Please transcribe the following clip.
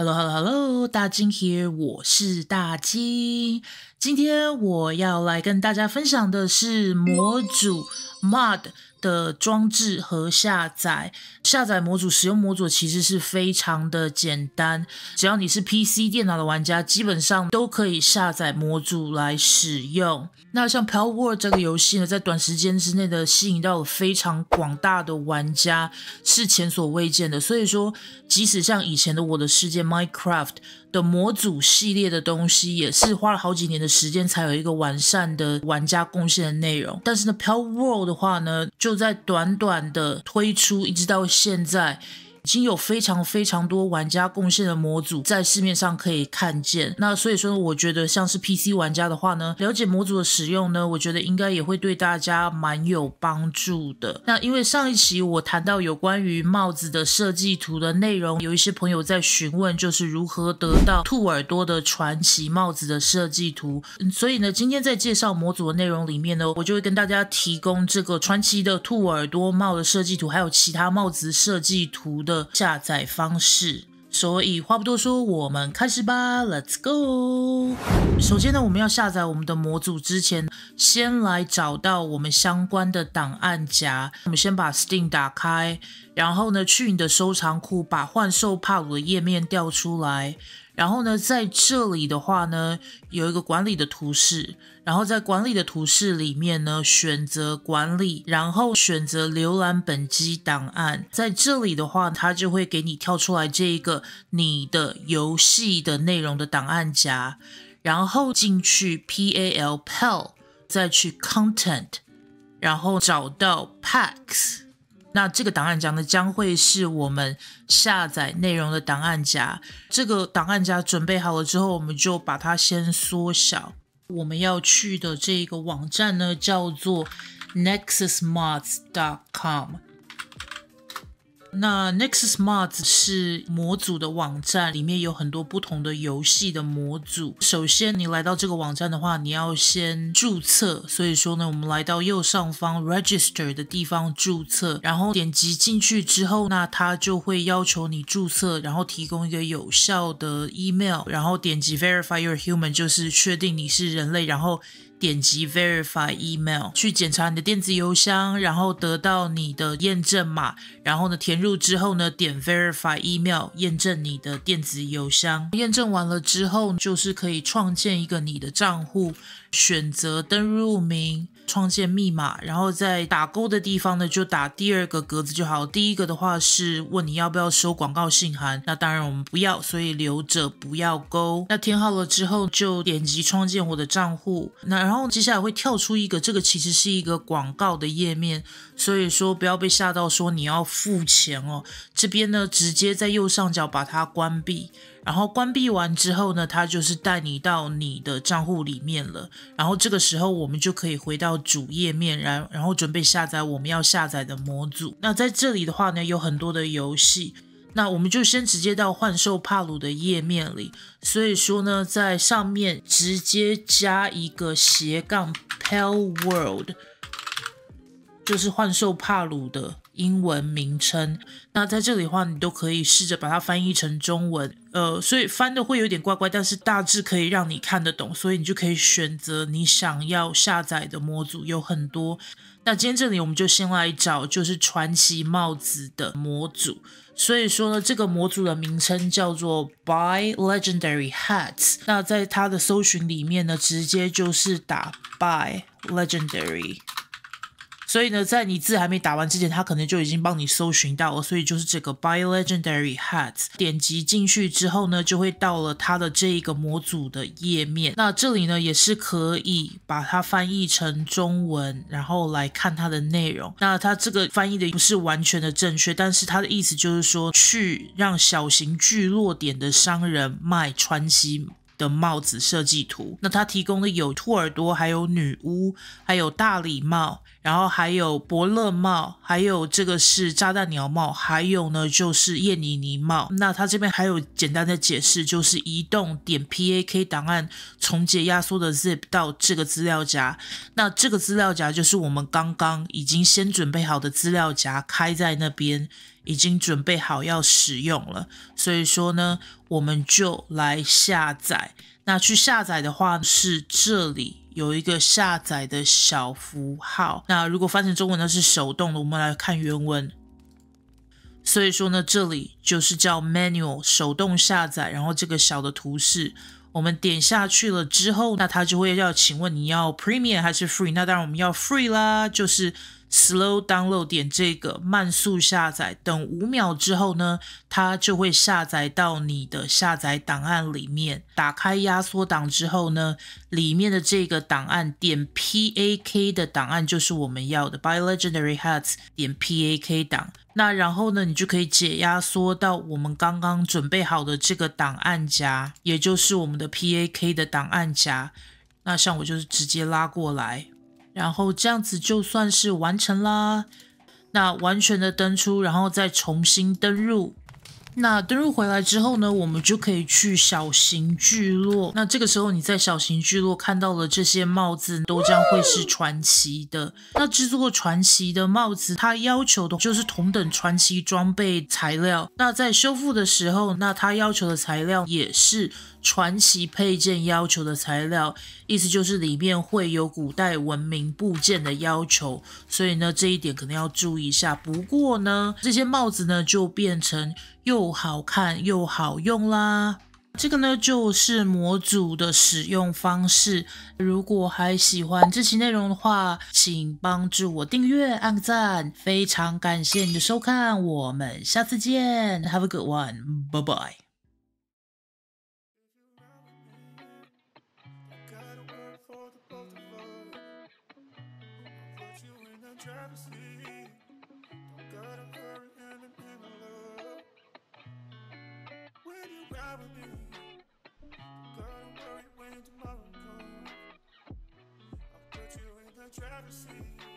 Hello，Hello，Hello，大金 here，我是大金。今天我要来跟大家分享的是模组 mod 的装置和下载。下载模组使用模组其实是非常的简单，只要你是 PC 电脑的玩家，基本上都可以下载模组来使用。那像《Power Word》这个游戏呢，在短时间之内的吸引到了非常广大的玩家，是前所未见的。所以说，即使像以前的《我的世界》（Minecraft） 的模组系列的东西，也是花了好几年的。时间才有一个完善的玩家贡献的内容，但是呢 p u l World 的话呢，就在短短的推出一直到现在。已经有非常非常多玩家贡献的模组在市面上可以看见，那所以说我觉得像是 PC 玩家的话呢，了解模组的使用呢，我觉得应该也会对大家蛮有帮助的。那因为上一期我谈到有关于帽子的设计图的内容，有一些朋友在询问就是如何得到兔耳朵的传奇帽子的设计图，所以呢，今天在介绍模组的内容里面呢，我就会跟大家提供这个传奇的兔耳朵帽的设计图，还有其他帽子设计图的。的下载方式，所以话不多说，我们开始吧，Let's go。首先呢，我们要下载我们的模组之前，先来找到我们相关的档案夹。我们先把 Steam 打开，然后呢，去你的收藏库，把幻兽帕鲁的页面调出来。然后呢，在这里的话呢，有一个管理的图示，然后在管理的图示里面呢，选择管理，然后选择浏览本机档案，在这里的话，它就会给你跳出来这一个你的游戏的内容的档案夹，然后进去 P A L PEL，再去 Content，然后找到 Packs。那这个档案夹呢，将会是我们下载内容的档案夹。这个档案夹准备好了之后，我们就把它先缩小。我们要去的这个网站呢，叫做 nexusmods.com。那 Nexus Mods 是模组的网站，里面有很多不同的游戏的模组。首先，你来到这个网站的话，你要先注册。所以说呢，我们来到右上方 Register 的地方注册，然后点击进去之后，那它就会要求你注册，然后提供一个有效的 email，然后点击 Verify Your Human，就是确定你是人类，然后。点击 Verify Email 去检查你的电子邮箱，然后得到你的验证码，然后呢填入之后呢点 Verify Email 验证你的电子邮箱，验证完了之后就是可以创建一个你的账户，选择登录名，创建密码，然后在打勾的地方呢就打第二个格子就好，第一个的话是问你要不要收广告信函，那当然我们不要，所以留着不要勾。那填好了之后就点击创建我的账户，那。然后接下来会跳出一个，这个其实是一个广告的页面，所以说不要被吓到，说你要付钱哦。这边呢，直接在右上角把它关闭，然后关闭完之后呢，它就是带你到你的账户里面了。然后这个时候我们就可以回到主页面，然然后准备下载我们要下载的模组。那在这里的话呢，有很多的游戏。那我们就先直接到幻兽帕鲁的页面里，所以说呢，在上面直接加一个斜杠 p e l l world，就是幻兽帕鲁的。英文名称，那在这里的话，你都可以试着把它翻译成中文，呃，所以翻的会有点怪怪，但是大致可以让你看得懂，所以你就可以选择你想要下载的模组，有很多。那今天这里我们就先来找就是传奇帽子的模组，所以说呢，这个模组的名称叫做 Buy Legendary Hats，那在它的搜寻里面呢，直接就是打 Buy Legendary。所以呢，在你字还没打完之前，他可能就已经帮你搜寻到。了。所以就是这个 Buy Legendary Hats，点击进去之后呢，就会到了它的这一个模组的页面。那这里呢，也是可以把它翻译成中文，然后来看它的内容。那它这个翻译的不是完全的正确，但是它的意思就是说，去让小型聚落点的商人卖川西的帽子设计图，那它提供的有兔耳朵，还有女巫，还有大礼帽，然后还有伯乐帽，还有这个是炸弹鸟帽，还有呢就是叶尼尼帽。那它这边还有简单的解释，就是移动点 P A K 档案，重解压缩的 zip 到这个资料夹。那这个资料夹就是我们刚刚已经先准备好的资料夹，开在那边。已经准备好要使用了，所以说呢，我们就来下载。那去下载的话，是这里有一个下载的小符号。那如果翻成中文呢，是手动的。我们来看原文。所以说呢，这里就是叫 manual 手动下载。然后这个小的图示，我们点下去了之后，那它就会要请问你要 premium 还是 free？那当然我们要 free 啦，就是。Slow download 点这个慢速下载，等五秒之后呢，它就会下载到你的下载档案里面。打开压缩档之后呢，里面的这个档案点 PAK 的档案就是我们要的。By legendary hats 点 PAK 档，那然后呢，你就可以解压缩到我们刚刚准备好的这个档案夹，也就是我们的 PAK 的档案夹。那像我就是直接拉过来。然后这样子就算是完成啦。那完全的登出，然后再重新登入。那登入回来之后呢，我们就可以去小型聚落。那这个时候你在小型聚落看到了这些帽子，都将会是传奇的。那制作传奇的帽子，它要求的就是同等传奇装备材料。那在修复的时候，那它要求的材料也是。传奇配件要求的材料，意思就是里面会有古代文明部件的要求，所以呢，这一点可能要注意一下。不过呢，这些帽子呢就变成又好看又好用啦。这个呢就是模组的使用方式。如果还喜欢这期内容的话，请帮助我订阅、按赞，非常感谢你的收看，我们下次见，Have a good one，拜拜。I will Girl, don't worry when tomorrow comes. I'll put you in the driver's seat.